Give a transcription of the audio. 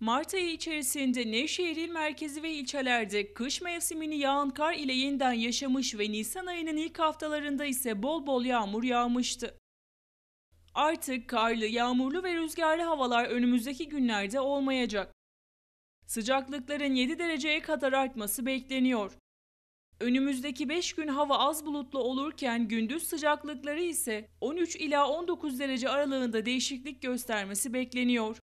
Mart ayı içerisinde Nevşehir il merkezi ve ilçelerde kış mevsimini yağan kar ile yeniden yaşamış ve Nisan ayının ilk haftalarında ise bol bol yağmur yağmıştı. Artık karlı, yağmurlu ve rüzgarlı havalar önümüzdeki günlerde olmayacak. Sıcaklıkların 7 dereceye kadar artması bekleniyor. Önümüzdeki 5 gün hava az bulutlu olurken gündüz sıcaklıkları ise 13 ila 19 derece aralığında değişiklik göstermesi bekleniyor.